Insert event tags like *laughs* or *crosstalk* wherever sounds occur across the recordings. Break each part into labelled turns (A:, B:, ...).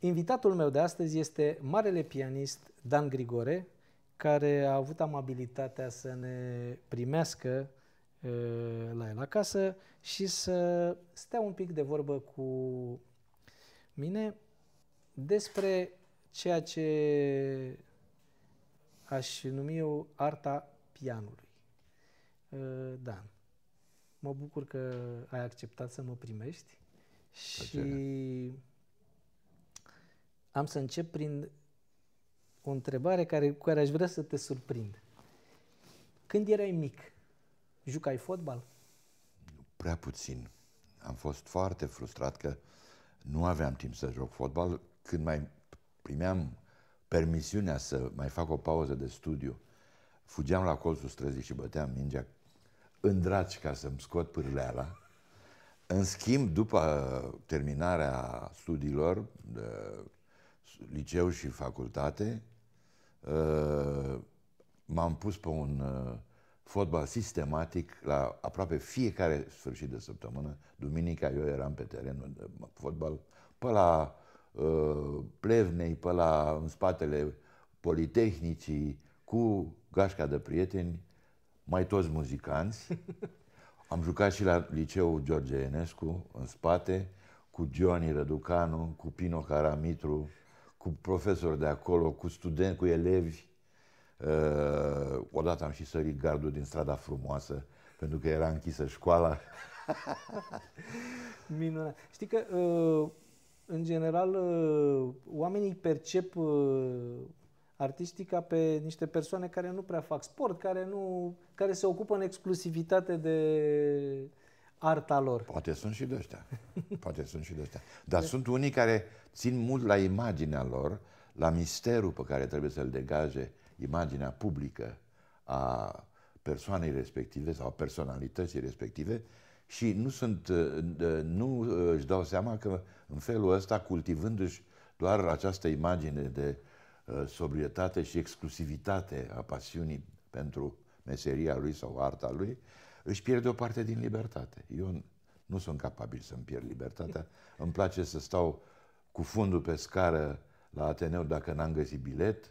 A: Invitatul meu de astăzi este marele pianist Dan Grigore, care a avut amabilitatea să ne primească la el acasă și să stea un pic de vorbă cu mine despre ceea ce aș numi eu arta pianului. Dan, mă bucur că ai acceptat să mă primești și... Am să încep prin o întrebare care, cu care aș vrea să te surprind. Când erai mic, jucai fotbal?
B: Prea puțin. Am fost foarte frustrat că nu aveam timp să joc fotbal. Când mai primeam permisiunea să mai fac o pauză de studiu, fugeam la colțul străzii și băteam mingea în draci ca să-mi scot pârleala. În schimb, după terminarea studiilor, liceu și facultate, uh, m-am pus pe un uh, fotbal sistematic la aproape fiecare sfârșit de săptămână. Duminica eu eram pe terenul de fotbal, pe la uh, Plevnei, pe la în spatele Politehnicii, cu gașca de prieteni, mai toți muzicanți. *laughs* Am jucat și la liceul George Enescu, în spate, cu Gioani Răducanu, cu Pino Caramitru, cu profesori de acolo, cu studenți, cu elevi. Uh, odată am și sărit gardul din strada frumoasă, pentru că era închisă școala. *laughs*
A: Minunat. Știi că, uh, în general, uh, oamenii percep uh, artistica pe niște persoane care nu prea fac sport, care, nu, care se ocupă în exclusivitate de arta lor.
B: Poate sunt și de ăștia. *laughs* Poate sunt și de ăștia. Dar de... sunt unii care țin mult la imaginea lor, la misterul pe care trebuie să-l degaje imaginea publică a persoanei respective sau a personalității respective și nu, sunt, ă, nu își dau seama că în felul ăsta, cultivându-și doar această imagine de ă, sobrietate și exclusivitate a pasiunii pentru meseria lui sau arta lui, își pierde o parte din libertate. Eu nu sunt capabil să-mi pierd libertatea. Îmi place să stau cu fundul pe scară la Ateneu dacă n-am găsit bilet,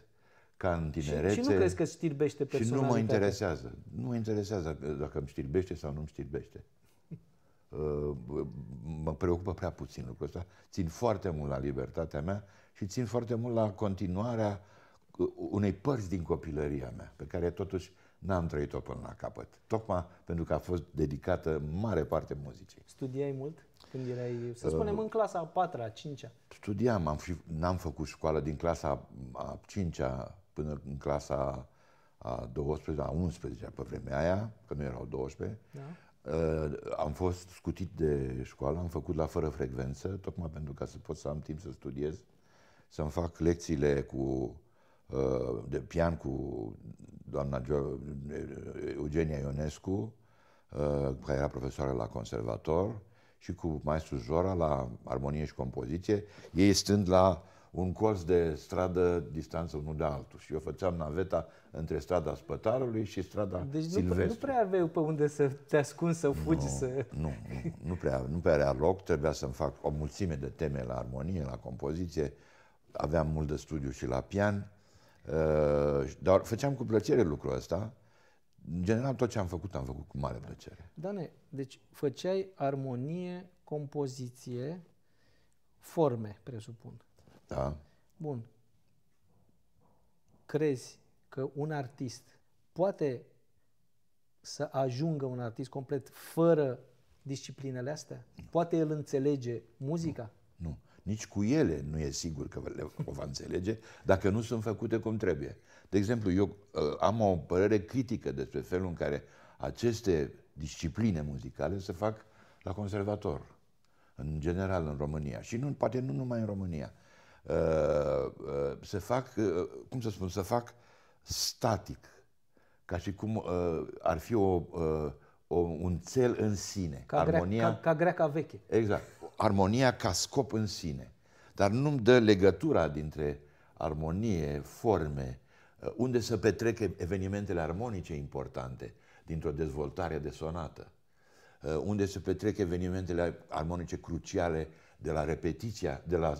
B: ca în tinerețe. Și, și nu crezi că
A: știrbește Și nu mă interesează.
B: Nu mă interesează dacă îmi știrbește sau nu îmi știrbește. *laughs* Uh, mă preocupă prea puțin lucrul ăsta. Țin foarte mult la libertatea mea și țin foarte mult la continuarea uh, unei părți din copilăria mea, pe care totuși n-am trăit-o până la capăt. Tocmai pentru că a fost dedicată mare parte
A: muzicii. Studiai mult când erai, să uh, spunem, uh, în clasa a patra, a cincea?
B: Studiam, am fi, n-am făcut școală din clasa a cincea până în clasa a 12 a 11 pe vremea aia, că nu erau 12. Da. Uh, am fost scutit de școală, am făcut la fără frecvență, tocmai pentru ca să pot să am timp să studiez, să-mi fac lecțiile cu Uh, de pian cu doamna uh, Eugenia Ionescu, uh, care era profesoară la conservator, și cu maestru Zora la armonie și compoziție, ei stând la un colț de stradă distanță unul de altul. Și eu făceam naveta între strada Spătarului și strada deci Silvestru. Deci nu
A: prea aveai pe unde să te ascunzi, să fugi, nu, să... Nu,
B: nu, nu prea, nu prea era loc. Trebuia să-mi fac o mulțime de teme la armonie, la compoziție. Aveam mult de studiu și la pian. Uh, dar făceam cu plăcere lucrul ăsta. În general, tot ce am făcut, am făcut cu mare plăcere.
A: Dane, deci făceai armonie, compoziție, forme, presupun. Da. Bun. Crezi că un artist poate să ajungă un artist complet fără disciplinele astea? Nu. Poate el înțelege muzica? Nu.
B: nu nici cu ele nu e sigur că le, o va înțelege dacă nu sunt făcute cum trebuie. De exemplu, eu uh, am o părere critică despre felul în care aceste discipline muzicale se fac la conservator, în general în România și nu, poate nu numai în România. Uh, uh, se fac, cum să spun, se fac static, ca și cum ar fi o, o, un cel în sine.
A: Ca, Armonia... grea, ca, ca greaca veche.
B: Exact armonia ca scop în sine, dar nu-mi dă legătura dintre armonie, forme, uh, unde să petrec evenimentele armonice importante dintr-o dezvoltare de sonată, uh, unde să petrec evenimentele armonice cruciale de la repetiția, de la uh,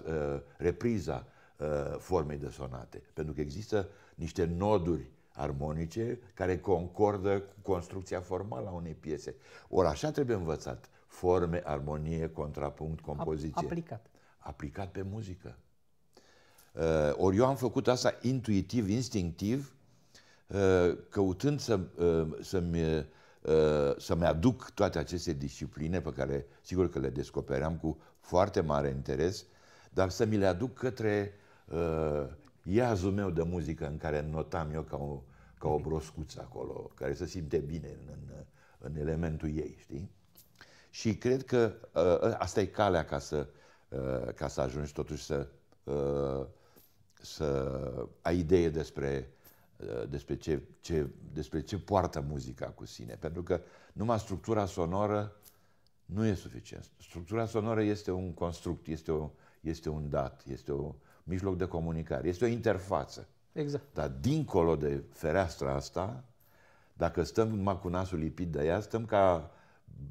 B: repriza uh, formei de sonate. Pentru că există niște noduri armonice care concordă cu construcția formală a unei piese. Ori așa trebuie învățat forme, armonie, contrapunct, compoziție. Aplicat. Aplicat pe muzică. Uh, ori eu am făcut asta intuitiv, instinctiv, uh, căutând să, uh, să-mi, uh, să-mi aduc toate aceste discipline pe care sigur că le descopeream cu foarte mare interes, dar să mi le aduc către uh, iazul meu de muzică în care notam eu ca o, ca o broscuță acolo, care se simte bine în, în, în elementul ei, știi? Și cred că uh, ă, asta e calea ca să, uh, ca să ajungi totuși să, uh, să ai idee despre, uh, despre, ce, ce, despre ce poartă muzica cu sine. Pentru că numai structura sonoră nu e suficient. Structura sonoră este un construct, este, o, este un dat, este un mijloc de comunicare, este o interfață. Exact. Dar dincolo de fereastra asta, dacă stăm numai cu nasul lipit de ea, stăm ca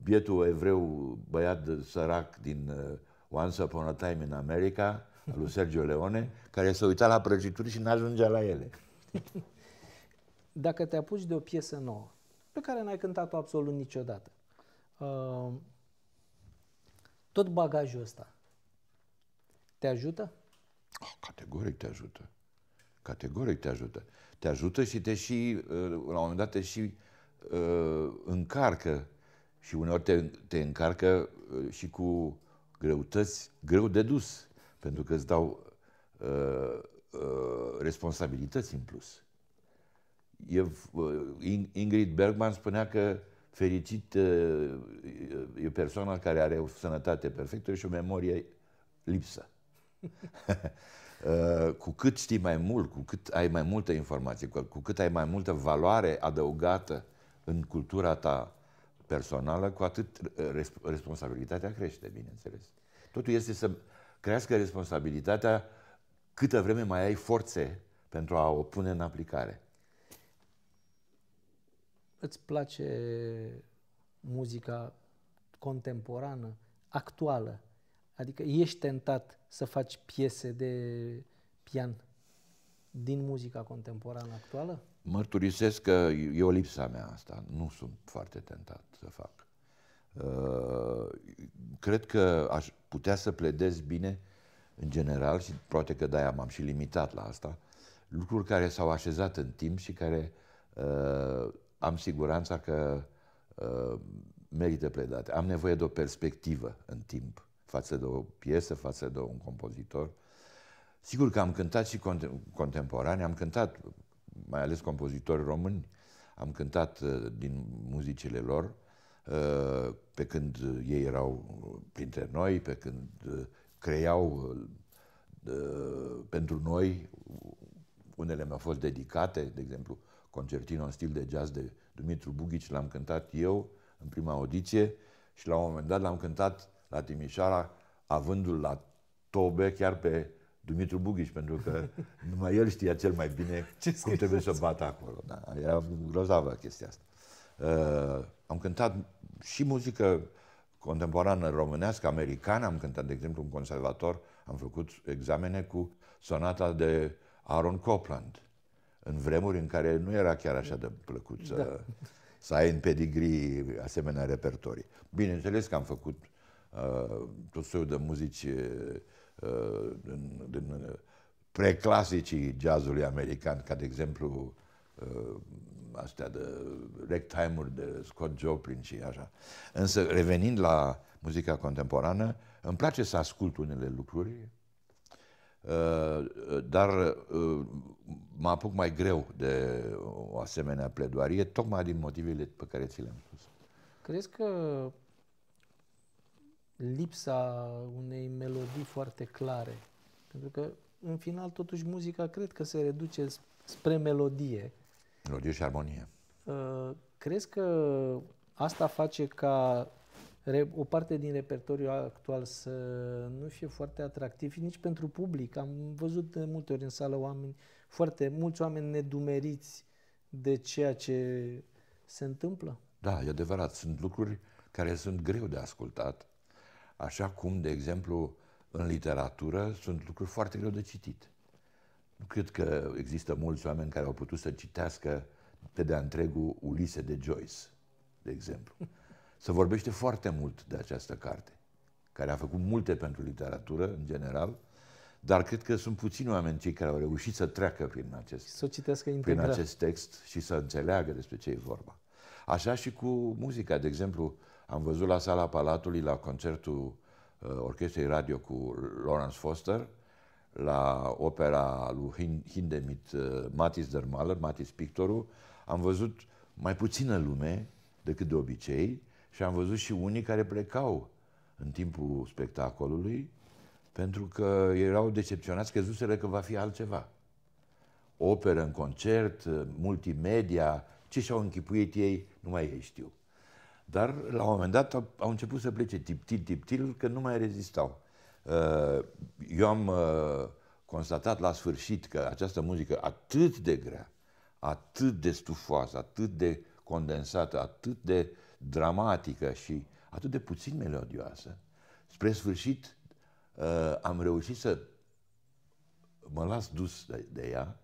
B: bietul evreu băiat sărac din uh, Once Upon a Time in America, al lui Sergio Leone, care se uita la prăjituri și n-ajungea la ele.
A: Dacă te apuci de o piesă nouă, pe care n-ai cântat-o absolut niciodată, uh, tot bagajul ăsta te ajută?
B: Ah, categoric te ajută. Categoric te ajută. Te ajută și te și, uh, la un moment dat, te și încarcă și uneori te, te încarcă uh, și cu greutăți greu de dus, pentru că îți dau uh, uh, responsabilități în plus. E, uh, Ingrid Bergman spunea că fericit uh, e persoana care are o sănătate perfectă și o memorie lipsă. *laughs* uh, cu cât știi mai mult, cu cât ai mai multă informație, cu, cu cât ai mai multă valoare adăugată în cultura ta personală, cu atât uh, responsabilitatea crește, bineînțeles. Totul este să crească responsabilitatea câtă vreme mai ai forțe pentru a o pune în aplicare.
A: Îți place muzica contemporană, actuală? Adică ești tentat să faci piese de pian din muzica contemporană actuală?
B: Mărturisesc că e o lipsa mea asta. Nu sunt foarte tentat să fac. Uh, cred că aș putea să pledez bine în general și poate că de-aia m-am și limitat la asta, lucruri care s-au așezat în timp și care uh, am siguranța că uh, merită pledate. Am nevoie de o perspectivă în timp față de o piesă, față de un compozitor. Sigur că am cântat și contem- contemporane, am cântat mai ales compozitori români, am cântat uh, din muzicile lor, uh, pe când uh, ei erau printre noi, pe când creau pentru noi, unele mi-au fost dedicate, de exemplu, concertino în stil de jazz de Dumitru Bugici l-am cântat eu în prima audiție și la un moment dat l-am cântat la Timișoara, avându-l la tobe, chiar pe Dumitru Bughiș, pentru că *laughs* numai el știa cel mai bine *laughs* Ce cum scrieți? trebuie să bată acolo. Da, era grozavă chestia asta. Uh, am cântat și muzică contemporană românească, americană, am cântat, de exemplu, un conservator, am făcut examene cu sonata de Aaron Copland, în vremuri în care nu era chiar așa de plăcut să, da. să ai în pedigree asemenea repertorii. Bineînțeles că am făcut uh, tot soiul de muzici uh, Uh, din, din uh, preclasicii jazzului american, ca de exemplu uh, astea de ragtime-uri de Scott Joplin și așa. Însă, revenind la muzica contemporană, îmi place să ascult unele lucruri, dar mă apuc mai greu de o asemenea pledoarie, tocmai din motivele pe care ți le-am spus.
A: Crezi că lipsa unei melodii foarte clare. Pentru că, în final, totuși, muzica cred că se reduce spre melodie.
B: Melodie și armonie.
A: Uh, crezi că asta face ca o parte din repertoriul actual să nu fie foarte atractiv nici pentru public. Am văzut de multe ori în sală oameni, foarte mulți oameni nedumeriți de ceea ce se întâmplă.
B: Da, e adevărat. Sunt lucruri care sunt greu de ascultat Așa cum, de exemplu, în literatură sunt lucruri foarte greu de citit. Nu cred că există mulți oameni care au putut să citească pe de-a întregul Ulise de Joyce, de exemplu. *laughs* Se vorbește foarte mult de această carte, care a făcut multe pentru literatură, în general, dar cred că sunt puțini oameni cei care au reușit să treacă prin acest, să
A: citească prin acest
B: text și să înțeleagă despre ce e vorba. Așa și cu muzica, de exemplu, am văzut la sala Palatului, la concertul uh, orchestrei radio cu Lawrence Foster, la opera lui Hindemith uh, Matis Dermaler, Matis Pictorul, am văzut mai puțină lume decât de obicei și am văzut și unii care plecau în timpul spectacolului pentru că erau decepționați, crezuseră că va fi altceva. Operă în concert, uh, multimedia, ce și-au închipuit ei, numai ei știu. Dar la un moment dat au început să plece tiptil, tiptil, că nu mai rezistau. Uh, eu am uh, constatat la sfârșit că această muzică atât de grea, atât de stufoasă, atât de condensată, atât de dramatică și atât de puțin melodioasă, spre sfârșit uh, am reușit să mă las dus de, de ea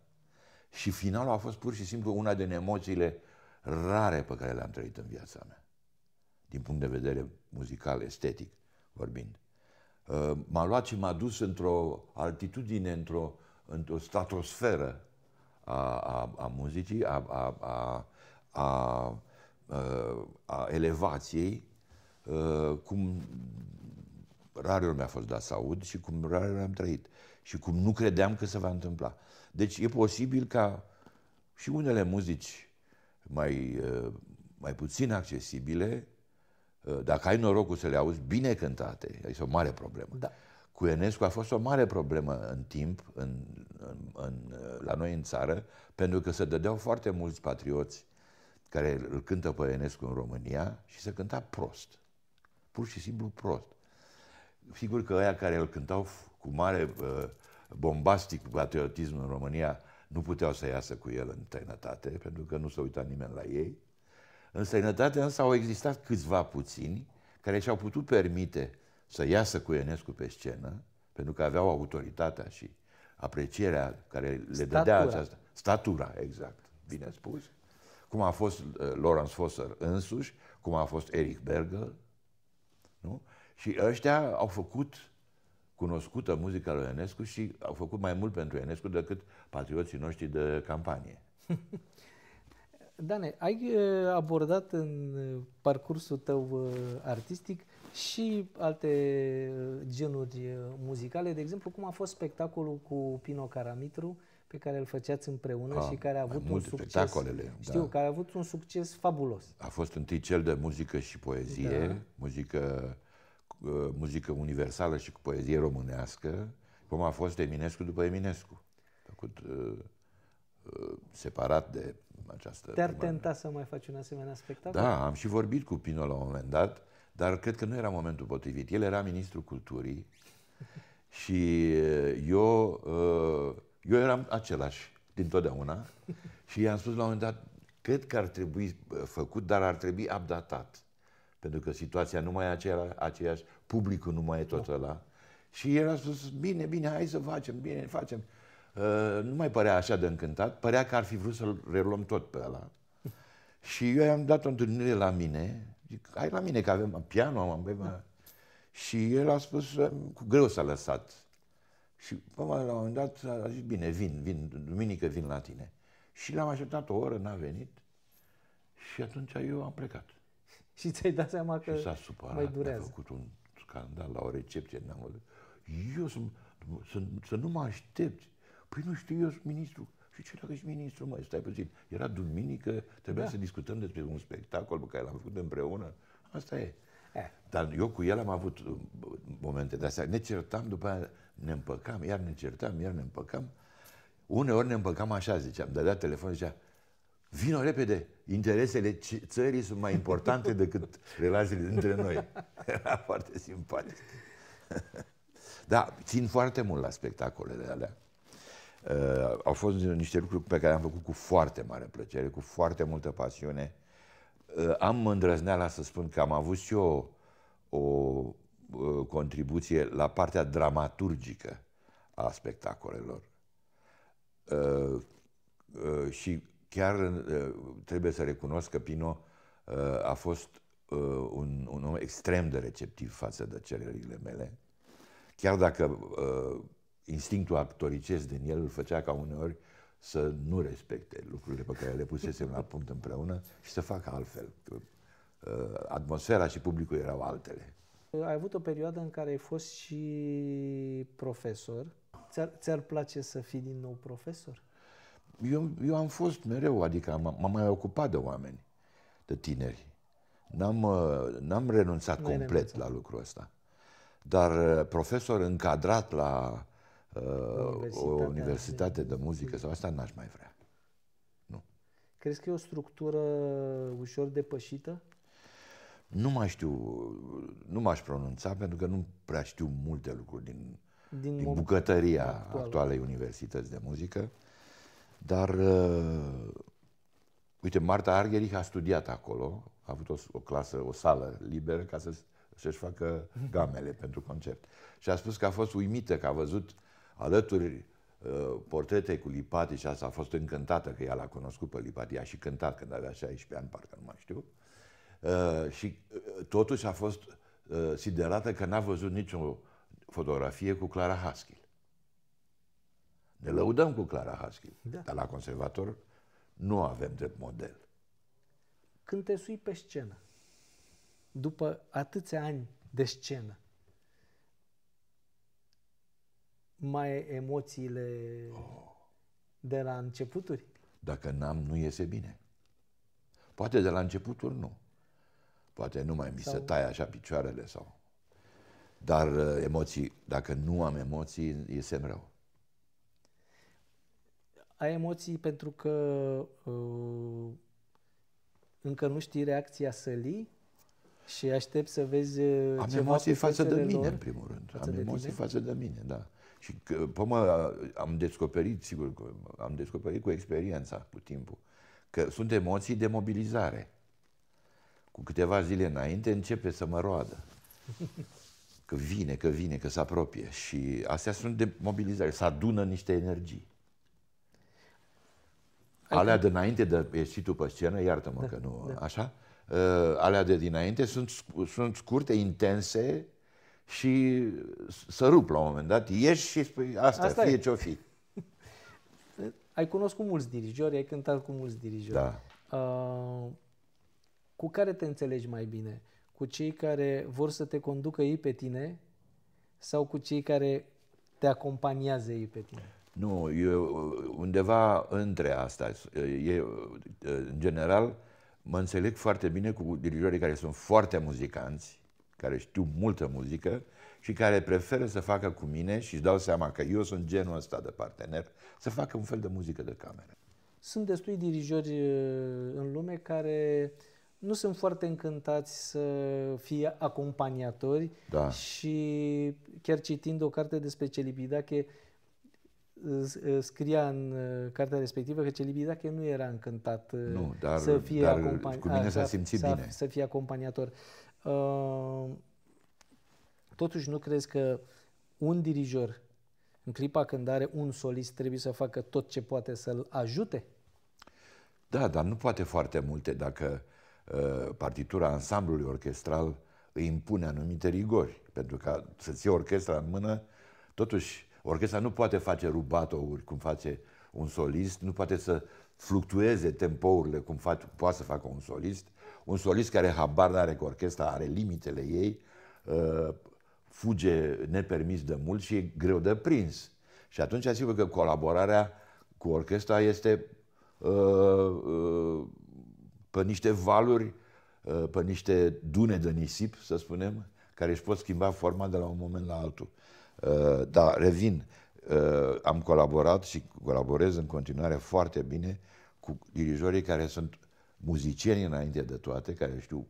B: și finalul a fost pur și simplu una din emoțiile rare pe care le-am trăit în viața mea din punct de vedere muzical, estetic vorbind. Uh, m-a luat și m-a dus într-o altitudine, într-o, într-o stratosferă a, a, a muzicii, a, a, a, a, uh, a elevației, uh, cum rareori mi-a fost dat să aud și cum rar am trăit și cum nu credeam că se va întâmpla. Deci e posibil ca și unele muzici mai, mai puțin accesibile Uh, dacă ai norocul să le auzi bine cântate, este o mare problemă. Da. Cu Enescu a fost o mare problemă în timp în, în, în, uh, la noi în țară, pentru că se dădeau foarte mulți patrioți care îl cântă pe Enescu în România și se cânta prost. Pur și simplu prost. Sigur că aia care îl cântau cu mare uh, bombastic patriotism în România nu puteau să iasă cu el în tăinătate, pentru că nu se uita nimeni la ei. În sănătate însă au existat câțiva puțini care și-au putut permite să iasă cu Ionescu pe scenă, pentru că aveau autoritatea și aprecierea care le statura. dădea această... Statura, exact, bine spus. Cum a fost uh, Lawrence Foster însuși, cum a fost Eric Berger, nu? Și ăștia au făcut cunoscută muzica lui Ionescu și au făcut mai mult pentru Ionescu decât patrioții noștri de campanie. *laughs*
A: Dane, ai uh, abordat în uh, parcursul tău uh, artistic și alte genuri muzicale, de exemplu, cum a fost spectacolul cu Pino Caramitru, pe care îl făceați împreună a, ah, și care a avut un succes. Da. Știu, da. care a avut un succes fabulos. A
B: fost întâi cel de muzică și poezie, da. muzică, muzică universală și cu poezie românească, cum a fost Eminescu după Eminescu. Făcut, separat de această... Te-ar tenta
A: să mai faci un asemenea spectacol? Da,
B: am și vorbit cu Pino la un moment dat, dar cred că nu era momentul potrivit. El era ministrul culturii *laughs* și uh, eu, uh, eu eram același dintotdeauna *laughs* și i-am spus la un moment dat, cred că ar trebui uh, făcut, dar ar trebui updatat. Pentru că situația nu mai e aceeași, publicul nu mai e tot da. ăla. Și el a spus, bine, bine, hai să facem, bine, facem. Ă, nu mai părea așa de încântat, părea că ar fi vrut să-l reluăm tot pe ăla. Și eu i-am dat o întâlnire la mine, zic, hai la mine că avem piano, am avem... Da. Și el a spus, ă, cu greu s-a lăsat. Și la un moment dat a zis, bine, vin, vin, duminică vin la tine. Și l-am așteptat o oră, n-a venit și atunci eu am plecat. *laughs* Și ți-ai dat seama că și s-a supărat, mai durează. a făcut un scandal la o recepție, n-am văzut. Eu sunt, să, să nu mă aștepți. Păi nu știu, eu sunt ministru. Și ce dacă ești ministru, mai stai puțin. Era duminică, trebuia da. să discutăm despre un spectacol pe care l-am făcut împreună. Asta e. Eh. Dar eu cu el am avut uh, momente de astea. Ne certam, după aia ne împăcam, iar ne certam, iar ne împăcam. Uneori ne împăcam așa, ziceam, dădea telefon, zicea, Vino repede, interesele țării sunt mai importante decât *laughs* relațiile dintre noi. *laughs* Era foarte simpatic. *laughs* da, țin foarte mult la spectacolele alea. Uh, au fost niște lucruri pe care am făcut cu foarte mare plăcere, cu foarte multă pasiune. Uh, am îndrăzneala să spun că am avut și eu o, o uh, contribuție la partea dramaturgică a spectacolelor. Uh, uh, și chiar uh, trebuie să recunosc că Pino uh, a fost uh, un, un om extrem de receptiv față de cererile mele. Chiar dacă uh, instinctul actoricesc din el îl făcea ca uneori să nu respecte lucrurile pe care le pusesem la punct împreună și să facă altfel. Că, uh, atmosfera și publicul erau altele.
A: Ai avut o perioadă în care ai fost și profesor. Ți-ar, ți-ar place să fii din nou profesor?
B: Eu, eu am fost mereu, adică m-am mai ocupat de oameni, de tineri. N-am, uh, n-am renunțat N-ai complet renunțat. la lucrul ăsta. Dar uh, profesor încadrat la Uh, o universitate da, de da, muzică da. sau asta, n-aș mai vrea.
A: Nu. Crezi că e o structură ușor depășită?
B: Nu mai știu, nu m-aș pronunța pentru că nu prea știu multe lucruri din,
A: din, din bucătăria actual. actualei
B: universități de muzică, dar uh, uite, Marta Argerich a studiat acolo, a avut o, o clasă, o sală liberă ca să, să-și facă gamele *laughs* pentru concert. Și a spus că a fost uimită că a văzut uh, alături uh, portrete cu Lipati și asta a fost încântată că ea l-a cunoscut pe Lipati, ea și cântat când avea 16 ani, parcă nu mai știu. Uh, și uh, totuși a fost siderată că n-a văzut nicio fotografie cu Clara Haskell. Ne mm. lăudăm cu Clara Haskell, da. dar la conservator nu avem drept model.
A: Când te sui pe scenă, după atâția ani de scenă, mai emoțiile oh. de la începuturi?
B: Dacă n-am, nu iese bine. Poate de la începuturi nu. Poate nu mai mi sau... se taie așa picioarele sau... Dar uh, emoții, dacă nu am emoții, iese rău.
A: Ai emoții pentru că uh, încă nu știi reacția sălii și aștept să vezi uh, Am ceva emoții față de mine, lor? în primul rând. Față am emoții tine? față de mine,
B: da. Și pă, mă, am descoperit, sigur, am descoperit cu experiența, cu timpul, că sunt emoții de mobilizare. Cu câteva zile înainte începe să mă roadă. Că vine, că vine, că se apropie. Și astea sunt de mobilizare. Să adună niște energii. Adică- alea de înainte de ieșitul pe scenă, iartă-mă da, că nu, da. așa? Uh, alea de dinainte sunt, sunt scurte, intense, și să rup la un moment dat, ieși și spui asta, asta fie e. ce-o fi.
A: *laughs* Ai cunoscut mulți dirijori, ai cântat cu mulți dirijori. Da. Uh, cu care te înțelegi mai bine? Cu cei care vor să te conducă ei pe tine sau cu cei care te acompaniază ei pe tine?
B: Nu, eu uh, undeva între asta. E, uh, în general, mă înțeleg foarte bine cu dirijorii care sunt foarte muzicanți, care știu multă muzică și care preferă să facă cu mine și își dau seama că eu sunt genul ăsta de partener, să facă un fel de muzică de cameră.
A: Sunt destui dirijori uh, în lume care nu sunt foarte încântați să fie acompaniatori da. și chiar citind o carte despre Celibidache, uh, uh, scria în cartea respectivă că Celibidache nu era încântat nu, dar, să fie dar acompani- cu mine s-a simțit a, bine. Să fie acompaniator totuși nu crezi că un dirijor în clipa când are un solist trebuie să facă tot ce poate să-l ajute?
B: Da, dar nu poate foarte multe dacă uh, partitura ansamblului orchestral îi impune anumite rigori. Pentru că să-ți iei orchestra în mână, totuși orchestra nu poate face rubato cum face un solist, nu poate să fluctueze tempourile cum face, poate să facă un solist, un solist care habar n-are că orchestra are limitele ei, uh, fuge nepermis de mult și e greu de prins. Și atunci asigur că colaborarea cu orchestra este uh, uh, pe niște valuri, pe niște dune de nisip, să spunem, care își pot schimba forma de la un moment la altul. Dar revin, am colaborat și colaborez în continuare foarte bine cu dirijorii care sunt muzicieni înainte de toate, care știu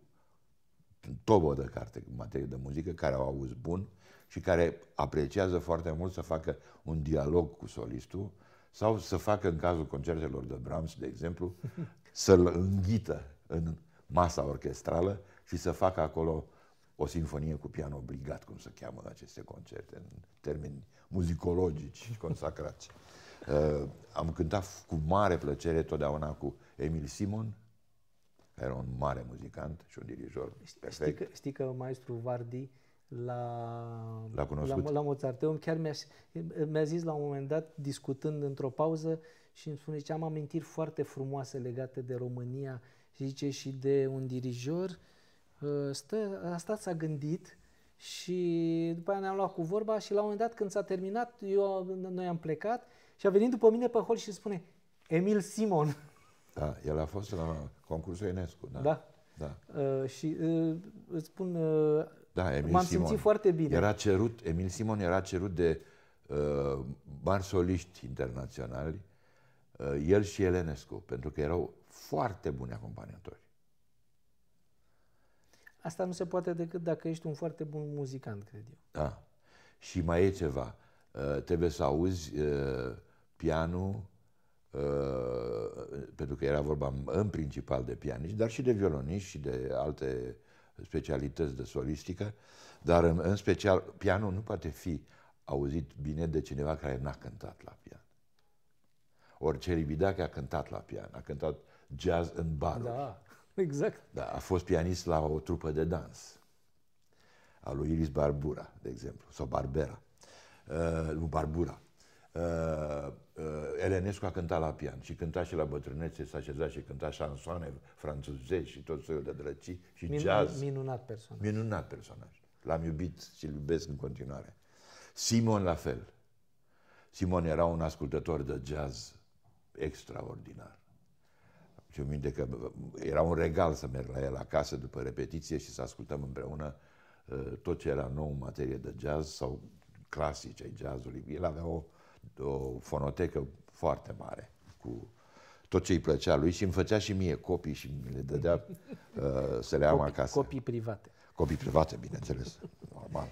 B: tot de carte în materie de muzică, care au auz bun și care apreciază foarte mult să facă un dialog cu solistul sau să facă, în cazul concertelor de Brahms, de exemplu, *laughs* să-l înghită în masa orchestrală și să facă acolo o sinfonie cu pian obligat, cum se cheamă în aceste concerte, în termeni muzicologici consacrați. *laughs* Uh, am cântat cu mare plăcere totdeauna cu Emil Simon, era un mare muzicant și un dirijor perfect. Știi
A: că, știi că maestru Vardi la, l-a cunoscut. la, la Mozart. Eu chiar mi-a, mi-a zis la un moment dat, discutând într-o pauză, și îmi spune, zice, am amintiri foarte frumoase legate de România, și zice, și de un dirijor. Ă, stă, a stat, s-a gândit și după aia ne-am luat cu vorba și la un moment dat, când s-a terminat, eu, noi am plecat și a venit după mine pe hol și spune, Emil Simon. *laughs*
B: Da, el a fost la concursul Enescu, da. Da. da.
A: Uh, și uh, îți spun, uh, da, Emil m-am Simon. simțit foarte bine. Era
B: cerut, Emil Simon era cerut de uh, mari soliști internaționali, uh, el și Elenescu, pentru că erau foarte buni acompaniatori.
A: Asta nu se poate decât dacă ești un foarte bun muzicant, cred eu.
B: Da. Și mai e ceva. Uh, trebuie să auzi uh, pianul Uh, pentru că era vorba în principal de pianiști, dar și de violoniști și de alte specialități de solistică, dar în, în special pianul nu poate fi auzit bine de cineva care n-a cântat la pian. Ori Celibidache a cântat la pian, a cântat jazz în baruri.
A: Da, exact.
B: Da, a fost pianist la o trupă de dans a lui Iris Barbura, de exemplu, sau Barbera, uh, nu Barbura. Uh, uh, Elenescu a cântat la pian și cânta și la bătrânețe, s-a așezat și cânta șansoane franțuzești și tot soiul de drăcii și Minun, jazz. Minunat personaj. Minunat personaj. L-am iubit și îl iubesc în continuare. Simon la fel. Simon era un ascultător de jazz extraordinar. Și minte că era un regal să merg la el acasă după repetiție și să ascultăm împreună uh, tot ce era nou în materie de jazz sau clasice ai jazzului. El avea o, o fonotecă foarte mare cu tot ce îi plăcea lui și îmi făcea și mie copii și
A: mi le dădea uh, să le am copii, acasă. Copii private. Copii private, bineînțeles, normal.